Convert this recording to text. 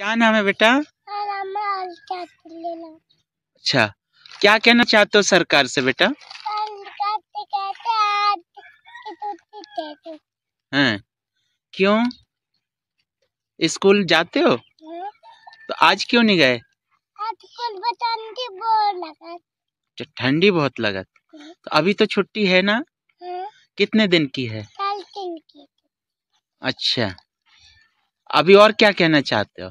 क्या नाम है बेटा अच्छा क्या कहना चाहते हो सरकार से बेटा तो हैं क्यों स्कूल जाते हो हम्म। तो आज क्यों नहीं गए ठंडी बहुत लगा अच्छा, हम्म। तो अभी तो छुट्टी है ना हम्म। कितने दिन की है अच्छा अभी और क्या कहना चाहते हो